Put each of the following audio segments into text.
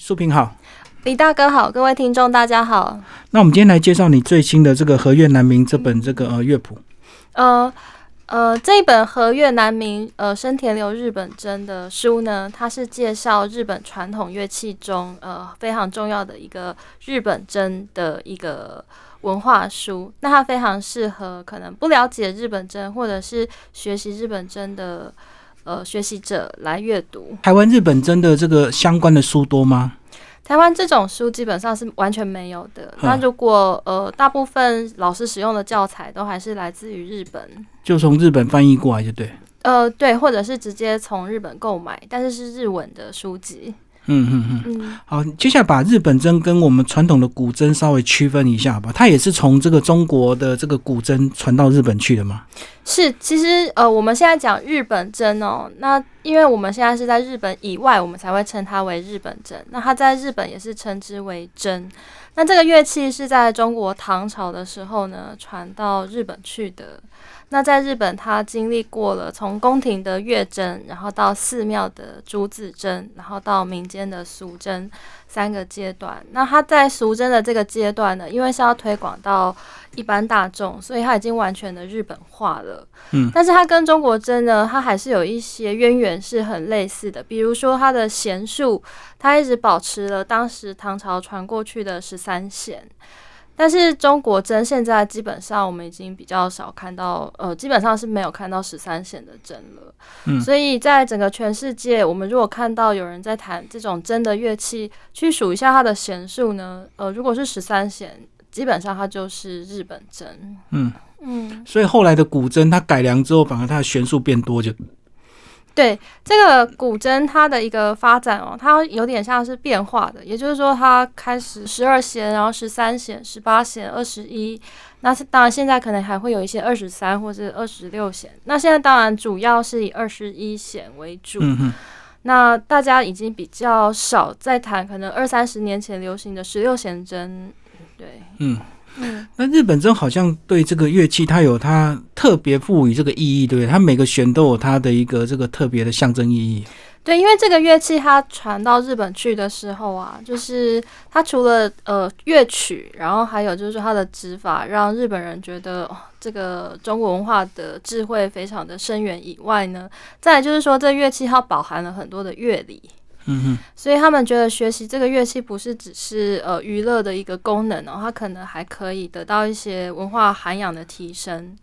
素平好，李大哥好，各位听众大家好。那我们今天来介绍你最新的这个《和乐南明》这本这个乐谱。呃呃，这一本《和乐南明》呃，生田流日本筝的书呢，它是介绍日本传统乐器中呃非常重要的一个日本筝的一个文化书。那它非常适合可能不了解日本筝或者是学习日本筝的。呃，学习者来阅读台湾、日本真的这个相关的书多吗？台湾这种书基本上是完全没有的。那如果呃，大部分老师使用的教材都还是来自于日本，就从日本翻译过来就对。呃，对，或者是直接从日本购买，但是是日文的书籍。嗯嗯嗯，好，接下来把日本筝跟我们传统的古筝稍微区分一下吧。它也是从这个中国的这个古筝传到日本去的吗？是，其实呃，我们现在讲日本筝哦，那因为我们现在是在日本以外，我们才会称它为日本筝。那它在日本也是称之为筝。那这个乐器是在中国唐朝的时候呢，传到日本去的。那在日本，他经历过了从宫廷的乐筝，然后到寺庙的朱子筝，然后到民间的俗筝三个阶段。那他在俗筝的这个阶段呢，因为是要推广到一般大众，所以他已经完全的日本化了。嗯，但是他跟中国真呢，他还是有一些渊源是很类似的。比如说他的弦数，他一直保持了当时唐朝传过去的十三弦。但是中国筝现在基本上，我们已经比较少看到，呃，基本上是没有看到十三弦的筝了。嗯，所以在整个全世界，我们如果看到有人在弹这种筝的乐器，去数一下它的弦数呢，呃，如果是十三弦，基本上它就是日本筝。嗯嗯，所以后来的古筝它改良之后，反而它的弦数变多就。对这个古筝，它的一个发展哦，它有点像是变化的，也就是说，它开始十二弦，然后十三弦、十八弦、二十一，那是当然，现在可能还会有一些二十三或者二十六弦。那现在当然主要是以二十一弦为主。嗯那大家已经比较少在谈，可能二三十年前流行的十六弦筝，对，嗯。那日本真好像对这个乐器，它有它特别赋予这个意义，对不对？它每个弦都有它的一个这个特别的象征意义。对，因为这个乐器它传到日本去的时候啊，就是它除了呃乐曲，然后还有就是它的指法，让日本人觉得这个中国文化的智慧非常的深远以外呢，再就是说这乐器它饱含了很多的乐理。所以他们觉得学习这个乐器不是只是呃娱乐的一个功能哦，它可能还可以得到一些文化涵养的提升。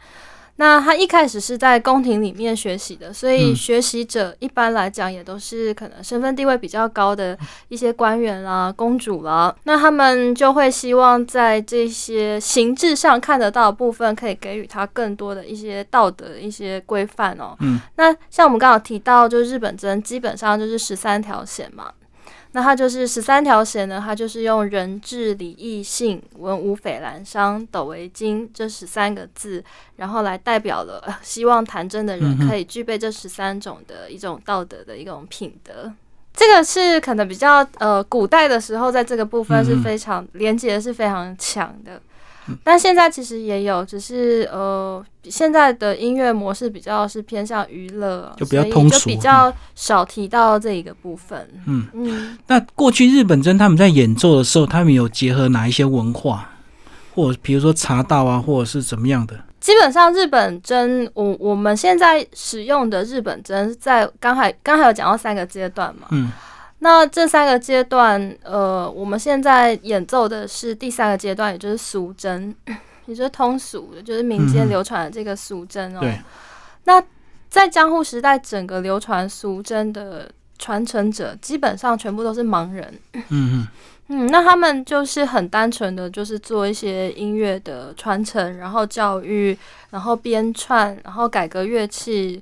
那他一开始是在宫廷里面学习的，所以学习者一般来讲也都是可能身份地位比较高的一些官员啦、公主啦，那他们就会希望在这些形制上看得到的部分，可以给予他更多的一些道德、一些规范哦。嗯，那像我们刚刚提到，就日本真基本上就是十三条线嘛。那它就是十三条弦呢？它就是用人、智、礼、义、信、文、武、斐兰、商、斗、为、经这十三个字，然后来代表了希望弹筝的人可以具备这十三种的一种道德的一种品德。这个是可能比较呃，古代的时候在这个部分是非常廉洁是非常强的。但现在其实也有，只是呃，现在的音乐模式比较是偏向娱乐，就比较通俗，就比较少提到这一个部分。嗯嗯，那过去日本真他们在演奏的时候，他们有结合哪一些文化，或者比如说茶道啊，或者是怎么样的？基本上日本筝，我我们现在使用的日本筝，在刚才刚才有讲到三个阶段嘛，嗯。那这三个阶段，呃，我们现在演奏的是第三个阶段，也就是俗筝，也就是通俗的，就是民间流传的这个俗筝哦。那在江户时代，整个流传俗筝的传承者基本上全部都是盲人。嗯嗯。那他们就是很单纯的就是做一些音乐的传承，然后教育，然后编串，然后改革乐器，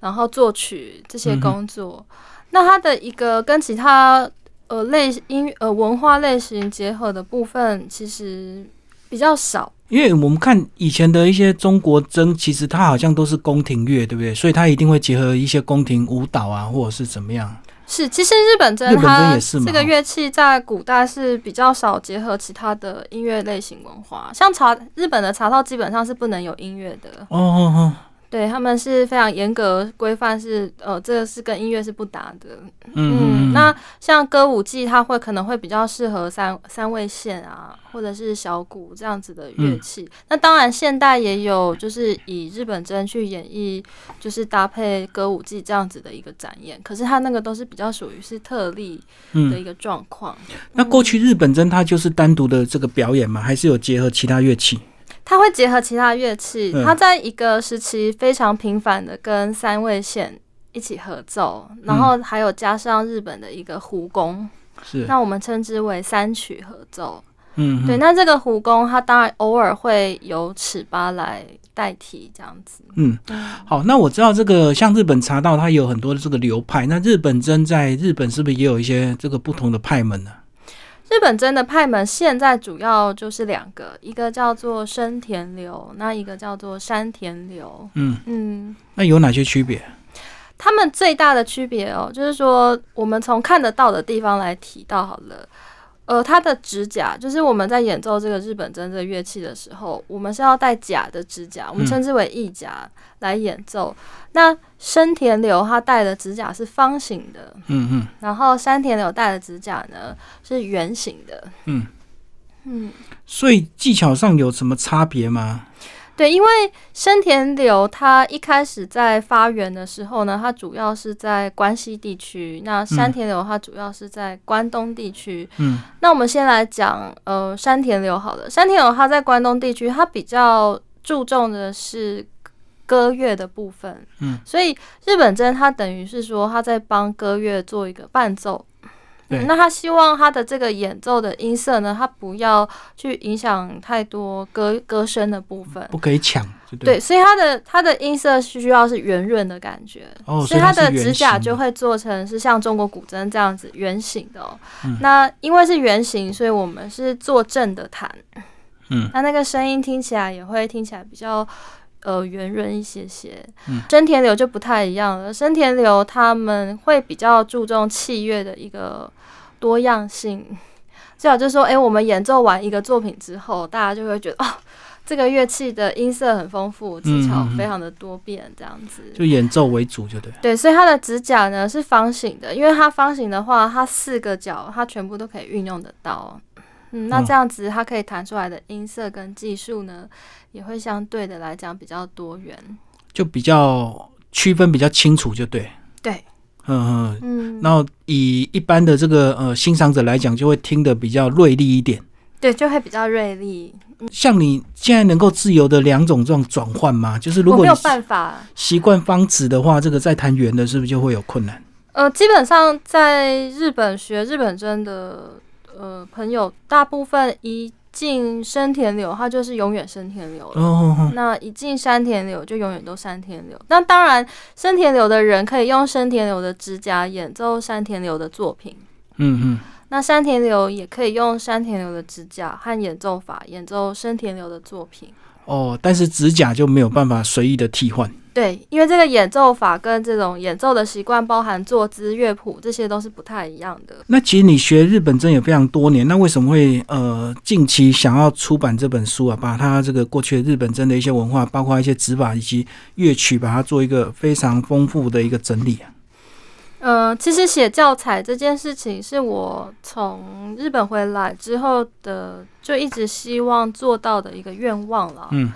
然后作曲这些工作。那它的一个跟其他呃类音呃文化类型结合的部分，其实比较少。因为我们看以前的一些中国筝，其实它好像都是宫廷乐，对不对？所以它一定会结合一些宫廷舞蹈啊，或者是怎么样。是，其实日本筝它这个乐器在古代是比较少结合其他的音乐类型文化，像茶日本的茶道基本上是不能有音乐的。哦哦哦。对他们是非常严格规范，是呃，这个是跟音乐是不搭的。嗯，那像歌舞伎，它会可能会比较适合三三味线啊，或者是小鼓这样子的乐器。那当然，现代也有就是以日本筝去演绎，就是搭配歌舞伎这样子的一个展演。可是它那个都是比较属于是特例的一个状况。那过去日本筝它就是单独的这个表演吗？还是有结合其他乐器？它会结合其他乐器，它在一个时期非常频繁的跟三味线一起合奏，然后还有加上日本的一个胡弓，是，那我们称之为三曲合奏。嗯，对，那这个胡弓它当然偶尔会有尺八来代替这样子。嗯，好，那我知道这个像日本茶道，它有很多的这个流派，那日本筝在日本是不是也有一些这个不同的派门呢？日本真的派门现在主要就是两个，一个叫做生田流，那一个叫做山田流。嗯嗯，那有哪些区别？他们最大的区别哦，就是说我们从看得到的地方来提到好了。呃，他的指甲就是我们在演奏这个日本筝正乐器的时候，我们是要戴甲的指甲，我们称之为义甲来演奏。那深田流他戴的指甲是方形的，嗯嗯，然后山田流戴的指甲呢是圆形的，嗯嗯，所以技巧上有什么差别吗？对，因为山田流它一开始在发源的时候呢，它主要是在关西地区。那山田流它主要是在关东地区。嗯，那我们先来讲呃山田流好了。山田流它在关东地区，它比较注重的是歌乐的部分。嗯，所以日本筝它等于是说，它在帮歌乐做一个伴奏。那他希望他的这个演奏的音色呢，他不要去影响太多歌歌声的部分，不可以抢。对，所以他的他的音色需要是圆润的感觉，所以他的指甲就会做成是像中国古筝这样子圆形的。那因为是圆形，所以我们是坐正的弹。嗯，那那个声音听起来也会听起来比较。呃，圆润一些些。嗯，田流就不太一样了。真田流他们会比较注重器乐的一个多样性，最好就是说，哎，我们演奏完一个作品之后，大家就会觉得，哦，这个乐器的音色很丰富，技巧非常的多变，这样子。就演奏为主，就对。对，所以它的指甲呢是方形的，因为它方形的话，它四个角它全部都可以运用得到。嗯，那这样子，它可以弹出来的音色跟技术呢，也会相对的来讲比较多元，就比较区分比较清楚，就对。对。嗯嗯嗯。然后以一般的这个呃欣赏者来讲，就会听得比较锐利一点。对，就会比较锐利。像你现在能够自由的两种这种转换吗？就是如果没有办法习惯方子的话，这个再弹圆的是不是就会有困难？呃，基本上在日本学日本筝的。呃，朋友，大部分一进山田流，他就是永远山田流了。那一进山田流，就永远都山田流。那当然，山田流的人可以用山田流的指甲演奏山田流的作品。嗯嗯，那山田流也可以用山田流的指甲和演奏法演奏山田流的作品。哦，但是指甲就没有办法随意的替换。对，因为这个演奏法跟这种演奏的习惯，包含坐姿、乐谱，这些都是不太一样的。那其实你学日本筝也非常多年，那为什么会呃近期想要出版这本书啊？把它这个过去日本筝的一些文化，包括一些指法以及乐曲，把它做一个非常丰富的一个整理啊。嗯，其实写教材这件事情是我从日本回来之后的就一直希望做到的一个愿望了。嗯，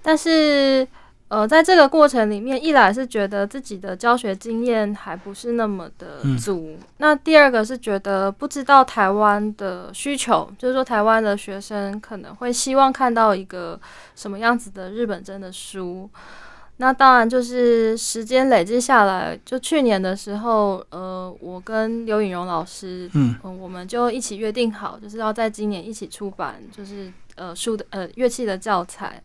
但是呃，在这个过程里面，一来是觉得自己的教学经验还不是那么的足，那第二个是觉得不知道台湾的需求，就是说台湾的学生可能会希望看到一个什么样子的日本真的书。那当然就是时间累积下来，就去年的时候，呃，我跟刘颖荣老师，嗯，我们就一起约定好，就是要在今年一起出版，就是呃书的呃乐器的教材。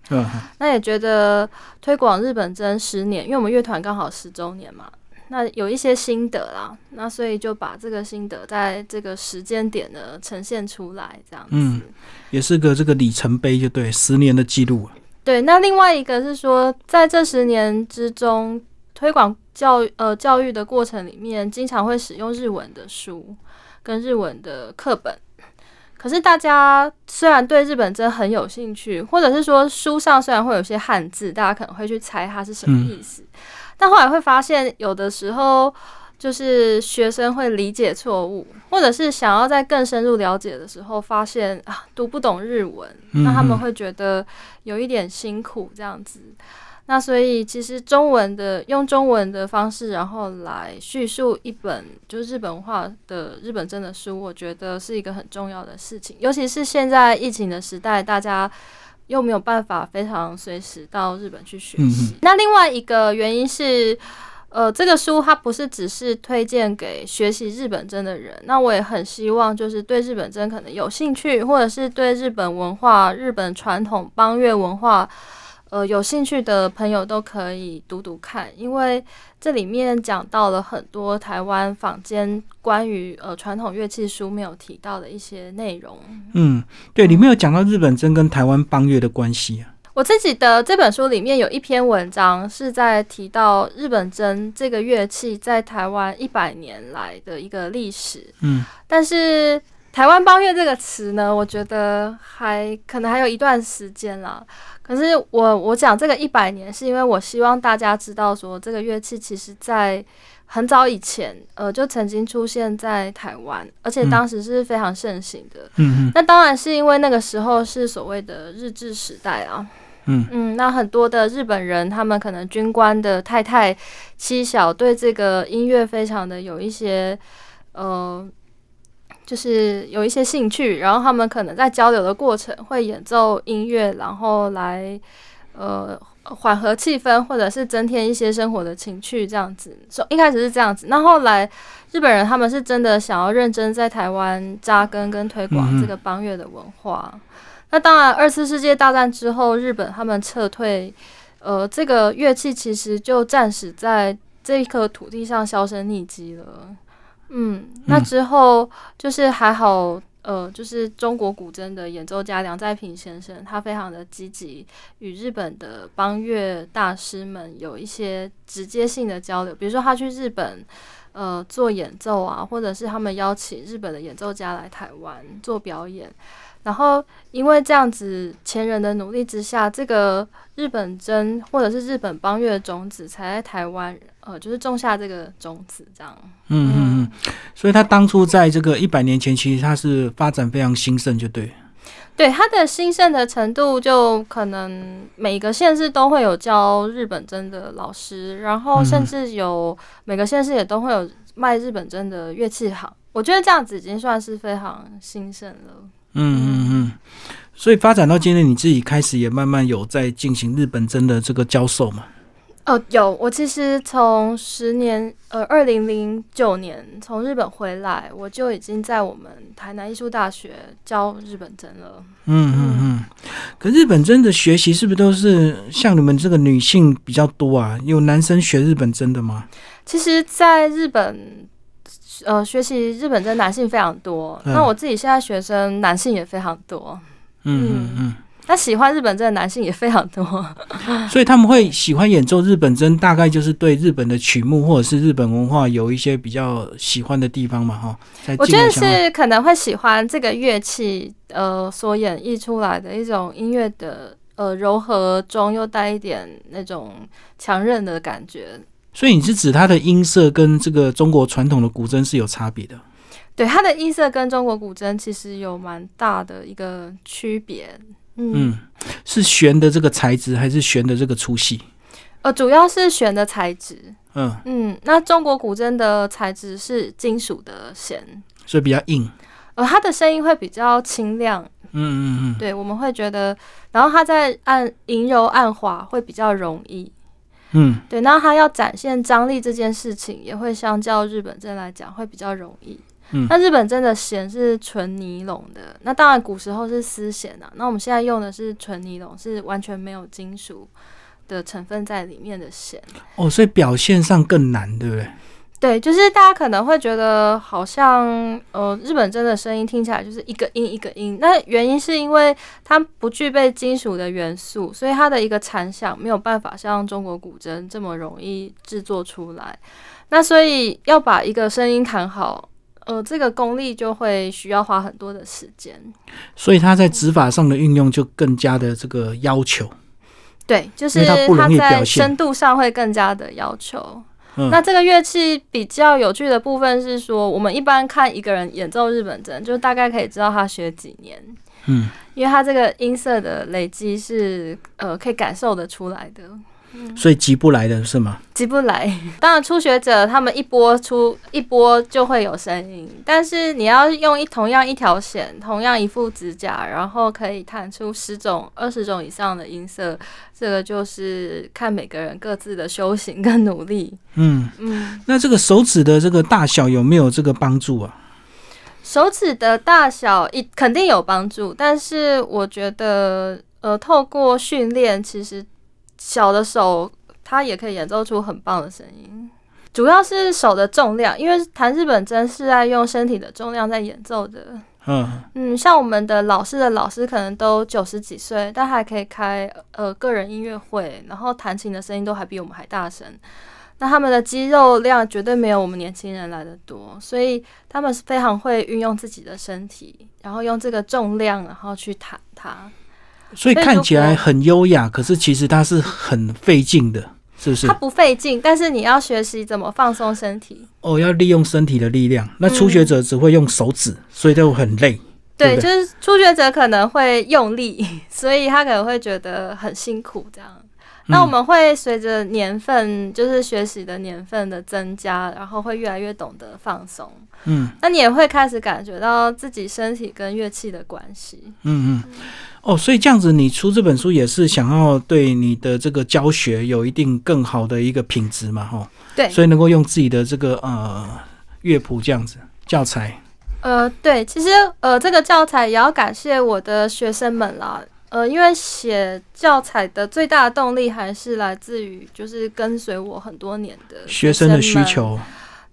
那也觉得推广日本真十年，因为我们乐团刚好十周年嘛，那有一些心得啦，那所以就把这个心得在这个时间点呢呈现出来，这样，嗯，也是个这个里程碑，就对，十年的记录。对，那另外一个是说，在这十年之中，推广教呃教育的过程里面，经常会使用日文的书跟日文的课本。可是大家虽然对日本真很有兴趣，或者是说书上虽然会有些汉字，大家可能会去猜它是什么意思，但后来会发现有的时候。就是学生会理解错误，或者是想要在更深入了解的时候发现啊，读不懂日文，那他们会觉得有一点辛苦这样子。那所以其实中文的用中文的方式，然后来叙述一本就是日本化的日本真的书，我觉得是一个很重要的事情。尤其是现在疫情的时代，大家又没有办法非常随时到日本去学习。那另外一个原因是。呃，这个书它不是只是推荐给学习日本筝的人，那我也很希望，就是对日本筝可能有兴趣，或者是对日本文化、日本传统邦乐文化，呃，有兴趣的朋友都可以读读看，因为这里面讲到了很多台湾坊间关于呃传统乐器书没有提到的一些内容。嗯，对，里面有讲到日本筝跟台湾邦乐的关系啊。我自己的这本书里面有一篇文章是在提到日本筝这个乐器在台湾一百年来的一个历史。嗯，但是台湾邦乐这个词呢，我觉得还可能还有一段时间啦。可是我我讲这个一百年，是因为我希望大家知道说这个乐器其实在很早以前，呃，就曾经出现在台湾，而且当时是非常盛行的。嗯嗯。那当然是因为那个时候是所谓的日治时代啊。嗯嗯，那很多的日本人，他们可能军官的太太、妻小，对这个音乐非常的有一些，呃，就是有一些兴趣。然后他们可能在交流的过程会演奏音乐，然后来呃缓和气氛，或者是增添一些生活的情趣，这样子。说一开始是这样子，那后来日本人他们是真的想要认真在台湾扎根跟推广这个邦乐的文化。那当然，二次世界大战之后，日本他们撤退，呃，这个乐器其实就暂时在这一颗土地上销声匿迹了。嗯，那之后就是还好，呃，就是中国古筝的演奏家梁再平先生，他非常的积极与日本的邦乐大师们有一些直接性的交流，比如说他去日本。呃，做演奏啊，或者是他们邀请日本的演奏家来台湾做表演，然后因为这样子前人的努力之下，这个日本筝或者是日本邦乐的种子才在台湾呃，就是种下这个种子，这样。嗯嗯嗯，所以他当初在这个一百年前，其实他是发展非常兴盛，就对。对它的兴盛的程度，就可能每个县市都会有教日本筝的老师，然后甚至有每个县市也都会有卖日本筝的乐器行。我觉得这样子已经算是非常兴盛了。嗯嗯嗯，所以发展到今天，你自己开始也慢慢有在进行日本筝的这个教授嘛？哦，有我其实从十年，呃，二零零九年从日本回来，我就已经在我们台南艺术大学教日本针了。嗯嗯嗯，可日本真的学习是不是都是像你们这个女性比较多啊？有男生学日本针的吗？其实，在日本，呃，学习日本的男性非常多。那我自己现在学生男性也非常多。嗯嗯嗯。他喜欢日本筝的男性也非常多，所以他们会喜欢演奏日本筝，大概就是对日本的曲目或者是日本文化有一些比较喜欢的地方嘛，哈。我觉得是可能会喜欢这个乐器，呃，所演绎出来的一种音乐的，呃，柔和中又带一点那种强韧的感觉。所以你是指它的音色跟这个中国传统的古筝是有差别的？对，它的音色跟中国古筝其实有蛮大的一个区别。嗯，是弦的这个材质还是弦的这个粗细？呃，主要是弦的材质。嗯嗯，那中国古筝的材质是金属的弦，所以比较硬，呃，它的声音会比较清亮。嗯嗯嗯，对，我们会觉得，然后它在按银柔暗滑会比较容易。嗯，对，那它要展现张力这件事情，也会相较日本筝来讲会比较容易。那日本真的弦是纯尼龙的，那当然古时候是丝弦呐。那我们现在用的是纯尼龙，是完全没有金属的成分在里面的弦。哦，所以表现上更难，对不对？对，就是大家可能会觉得好像呃日本真的声音听起来就是一个音一个音，那原因是因为它不具备金属的元素，所以它的一个残响没有办法像中国古筝这么容易制作出来。那所以要把一个声音弹好。呃，这个功力就会需要花很多的时间，所以他在指法上的运用就更加的这个要求。对，就是他在深度上会更加的要求。那这个乐器比较有趣的部分是说，我们一般看一个人演奏日本筝，就大概可以知道他学几年。嗯，因为他这个音色的累积是呃，可以感受得出来的。所以急不来的，是吗？急不来。当然，初学者他们一波出一波就会有声音，但是你要用一同样一条弦，同样一副指甲，然后可以弹出十种、二十种以上的音色，这个就是看每个人各自的修行跟努力。嗯嗯。那这个手指的这个大小有没有这个帮助啊？手指的大小一肯定有帮助，但是我觉得，呃，透过训练，其实。小的手，它也可以演奏出很棒的声音。主要是手的重量，因为弹日本筝是在用身体的重量在演奏的。嗯嗯，像我们的老师的老师，可能都九十几岁，但还可以开呃个人音乐会，然后弹琴的声音都还比我们还大声。那他们的肌肉量绝对没有我们年轻人来的多，所以他们是非常会运用自己的身体，然后用这个重量，然后去弹它。所以看起来很优雅，可是其实它是很费劲的，是不是？它不费劲，但是你要学习怎么放松身体。哦，要利用身体的力量。那初学者只会用手指，所以就很累。对，就是初学者可能会用力，所以他可能会觉得很辛苦。这样，那我们会随着年份，就是学习的年份的增加，然后会越来越懂得放松。嗯，那你也会开始感觉到自己身体跟乐器的关系。嗯嗯，哦，所以这样子，你出这本书也是想要对你的这个教学有一定更好的一个品质嘛？哈，对，所以能够用自己的这个呃乐谱这样子教材。呃，对，其实呃这个教材也要感谢我的学生们啦。呃，因为写教材的最大动力还是来自于就是跟随我很多年的学生的需求。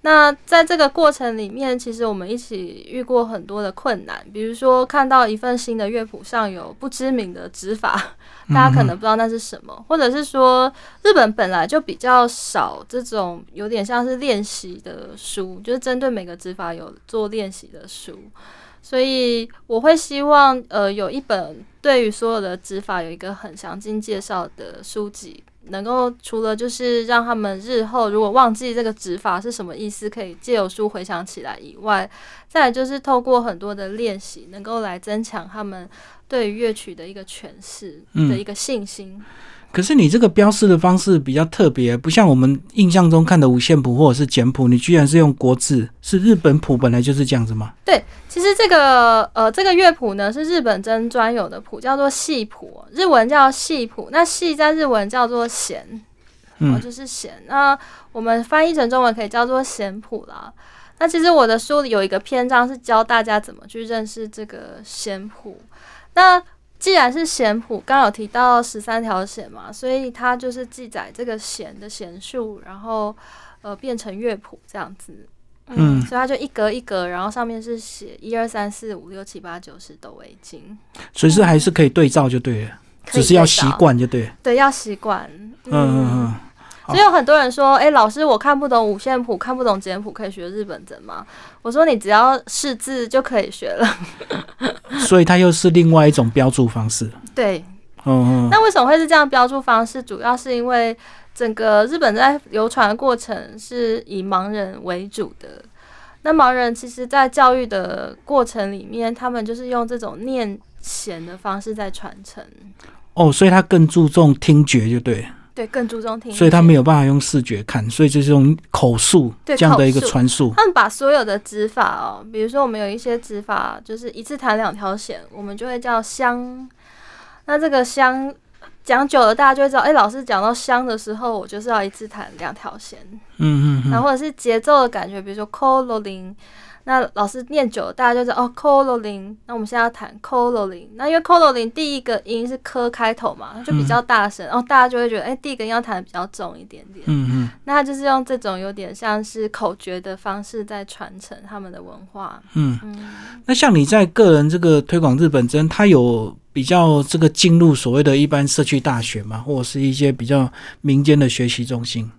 那在这个过程里面，其实我们一起遇过很多的困难，比如说看到一份新的乐谱上有不知名的指法，大家可能不知道那是什么，或者是说日本本来就比较少这种有点像是练习的书，就是针对每个指法有做练习的书，所以我会希望呃有一本对于所有的指法有一个很详尽介绍的书籍。能够除了就是让他们日后如果忘记这个指法是什么意思，可以借由书回想起来以外，再来就是透过很多的练习，能够来增强他们对于乐曲的一个诠释的一个信心。可是你这个标示的方式比较特别，不像我们印象中看的五线谱或者是简谱，你居然是用国字，是日本谱本来就是这样子吗？对，其实这个呃这个乐谱呢是日本真专有的谱，叫做戏谱，日文叫戏谱，那戏在日文叫做。弦，哦，就是弦。那我们翻译成中文可以叫做弦谱啦。那其实我的书里有一个篇章是教大家怎么去认识这个弦谱。那既然是弦谱，刚好提到十三条弦嘛，所以它就是记载这个弦的弦数，然后呃变成乐谱这样子。嗯，所以它就一格一格，然后上面是写一二三四五六七八九十的围巾。所以是还是可以对照就对了，只是要习惯就对，对，要习惯。嗯嗯嗯，所以有很多人说，哎，老师，我看不懂五线谱，看不懂简谱，可以学日本筝吗？我说你只要识字就可以学了。所以它又是另外一种标注方式。对，嗯，那为什么会是这样标注方式？主要是因为整个日本在流传过程是以盲人为主的。那盲人其实，在教育的过程里面，他们就是用这种念弦的方式在传承。哦，所以他更注重听觉，就对。对，更注重听，所以他没有办法用视觉看，所以就是用口述这样的一个传他们把所有的指法哦，比如说我们有一些指法，就是一次弹两条弦，我们就会叫“香”。那这个“香”讲久了，大家就会知道，哎，老师讲到“香”的时候，我就是要一次弹两条弦。嗯嗯，然后或者是节奏的感觉，比如说“扣六零”。那老师念久了，大家就知道哦 c o l o l i n y 那我们现在要弹 c o l o l i n y 那因为 c o l o l i n y 第一个音是科开头嘛，就比较大声。然后大家就会觉得，哎，第一个音要弹的比较重一点点。嗯嗯。那就是用这种有点像是口诀的方式在传承他们的文化。嗯嗯。那像你在个人这个推广日本真，他有比较这个进入所谓的一般社区大学嘛，或者是一些比较民间的学习中心？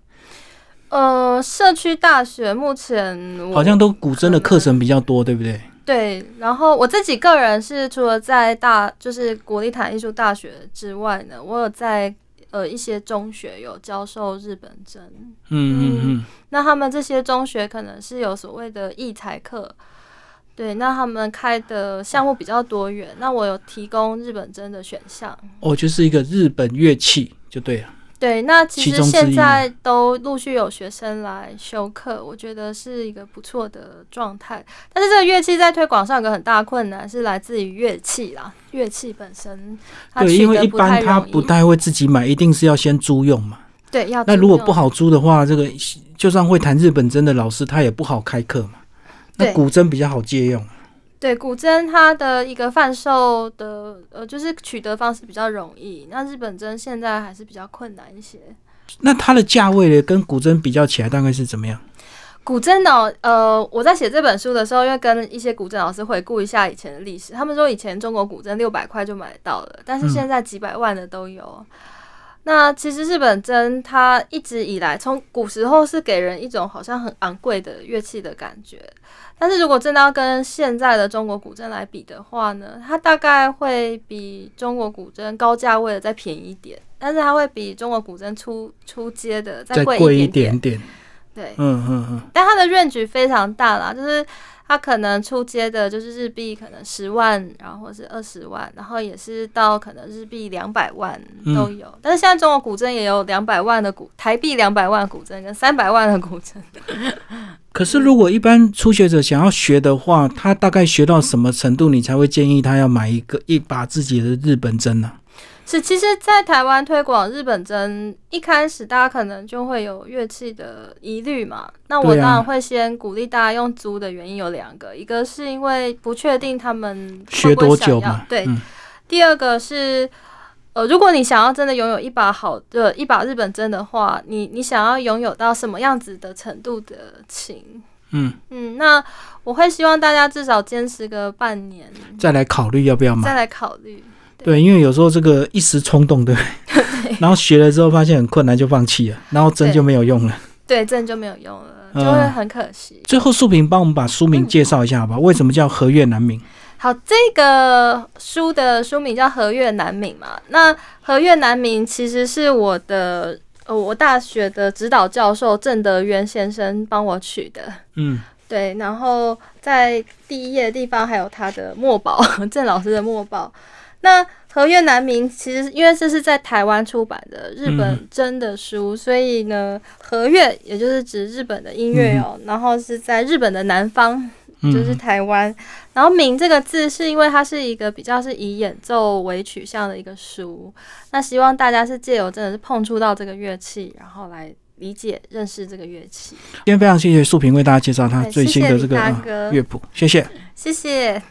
呃，社区大学目前好像都古筝的课程比较多，对不对？对。然后我自己个人是除了在大，就是国立台艺术大学之外呢，我有在呃一些中学有教授日本筝。嗯嗯嗯。那他们这些中学可能是有所谓的艺才课，对。那他们开的项目比较多元，那我有提供日本筝的选项。哦，就是一个日本乐器，就对了。对，那其实现在都陆续有学生来修课，我觉得是一个不错的状态。但是这个乐器在推广上有个很大困难，是来自于乐器啦，乐器本身。对，因为一般他不太会自己买，一定是要先租用嘛。对，要。那如果不好租的话，这个就算会弹日本筝的老师，他也不好开课嘛。那古筝比较好借用。对古筝，它的一个贩售的呃，就是取得方式比较容易。那日本筝现在还是比较困难一些。那它的价位呢，跟古筝比较起来大概是怎么样？古筝哦，呃，我在写这本书的时候，因为跟一些古筝老师回顾一下以前的历史，他们说以前中国古筝六百块就买到了，但是现在几百万的都有。那其实日本针它一直以来从古时候是给人一种好像很昂贵的乐器的感觉，但是如果真的要跟现在的中国古筝来比的话呢，它大概会比中国古筝高价位的再便宜一点，但是它会比中国古筝初初阶的再贵一点点。对，嗯嗯嗯，但他的润局非常大啦，就是他可能出街的就是日币可能十万，然后或是二十万，然后也是到可能日币两百万都有。但是现在中国古筝也有两百万的古，台币两百万古筝跟三百万的古筝。可是如果一般初学者想要学的话，他大概学到什么程度，你才会建议他要买一个一把自己的日本筝呢？是，其实，在台湾推广日本筝，一开始大家可能就会有乐器的疑虑嘛。那我当然会先鼓励大家用租的原因有两个，一个是因为不确定他们学多久嘛。对。第二个是，呃，如果你想要真的拥有一把好的一把日本筝的话，你你想要拥有到什么样子的程度的琴？嗯嗯，那我会希望大家至少坚持个半年，再来考虑要不要买，再来考虑。对，因为有时候这个一时冲动，对，然后学了之后发现很困难就放弃了，然后针就没有用了，对，针就没有用了，就会很可惜。最后素萍帮我们把书名介绍一下，好吧？为什么叫《和越南明》？好，这个书的书名叫《和越南明》嘛？那《和越南明》其实是我的呃，我大学的指导教授郑德渊先生帮我取的，嗯，对。然后在第一页地方还有他的墨宝，郑老师的墨宝。那和越南民，其实因为这是在台湾出版的日本真的书，所以呢，和乐也就是指日本的音乐哦，然后是在日本的南方，就是台湾。然后民这个字，是因为它是一个比较是以演奏为取向的一个书。那希望大家是借由真的是碰触到这个乐器，然后来理解认识这个乐器。今天非常谢谢素萍为大家介绍他最新的这个乐谱，谢谢，谢谢。